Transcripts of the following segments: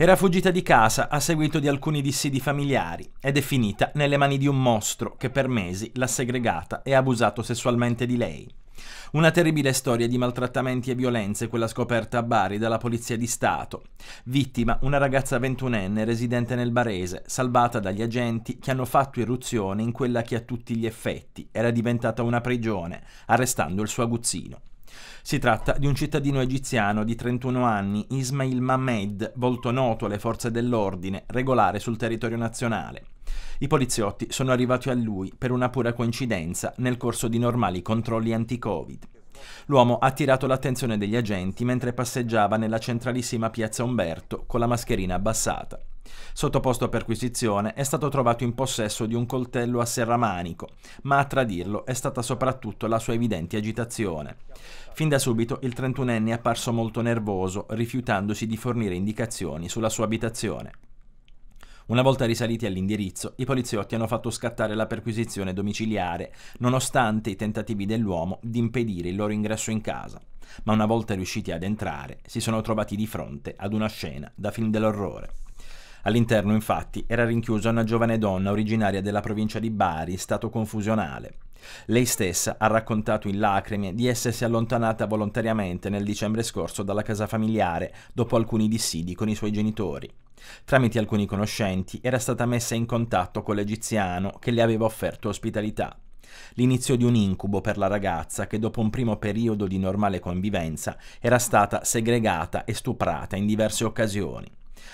Era fuggita di casa a seguito di alcuni dissidi familiari ed è finita nelle mani di un mostro che per mesi l'ha segregata e ha abusato sessualmente di lei. Una terribile storia di maltrattamenti e violenze, quella scoperta a Bari dalla Polizia di Stato. Vittima una ragazza ventunenne residente nel Barese, salvata dagli agenti che hanno fatto irruzione in quella che a tutti gli effetti era diventata una prigione, arrestando il suo aguzzino. Si tratta di un cittadino egiziano di 31 anni, Ismail Mamed, volto noto alle forze dell'ordine, regolare sul territorio nazionale. I poliziotti sono arrivati a lui per una pura coincidenza nel corso di normali controlli anti-Covid. L'uomo ha attirato l'attenzione degli agenti mentre passeggiava nella centralissima piazza Umberto con la mascherina abbassata. Sottoposto a perquisizione è stato trovato in possesso di un coltello a serramanico, ma a tradirlo è stata soprattutto la sua evidente agitazione. Fin da subito il 31enne è apparso molto nervoso, rifiutandosi di fornire indicazioni sulla sua abitazione. Una volta risaliti all'indirizzo, i poliziotti hanno fatto scattare la perquisizione domiciliare, nonostante i tentativi dell'uomo di impedire il loro ingresso in casa. Ma una volta riusciti ad entrare, si sono trovati di fronte ad una scena da film dell'orrore. All'interno, infatti, era rinchiusa una giovane donna originaria della provincia di Bari, stato confusionale. Lei stessa ha raccontato in lacrime di essersi allontanata volontariamente nel dicembre scorso dalla casa familiare dopo alcuni dissidi con i suoi genitori. Tramite alcuni conoscenti era stata messa in contatto con l'egiziano che le aveva offerto ospitalità. L'inizio di un incubo per la ragazza che dopo un primo periodo di normale convivenza era stata segregata e stuprata in diverse occasioni.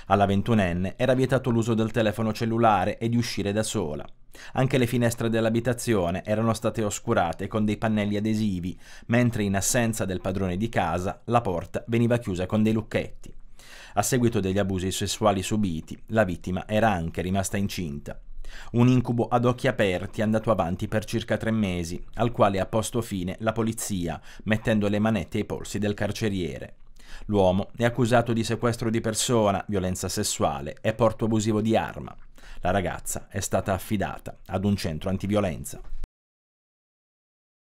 Alla ventunenne era vietato l'uso del telefono cellulare e di uscire da sola. Anche le finestre dell'abitazione erano state oscurate con dei pannelli adesivi, mentre in assenza del padrone di casa la porta veniva chiusa con dei lucchetti. A seguito degli abusi sessuali subiti, la vittima era anche rimasta incinta. Un incubo ad occhi aperti andato avanti per circa tre mesi, al quale ha posto fine la polizia, mettendo le manette ai polsi del carceriere. L'uomo è accusato di sequestro di persona, violenza sessuale e porto abusivo di arma. La ragazza è stata affidata ad un centro antiviolenza.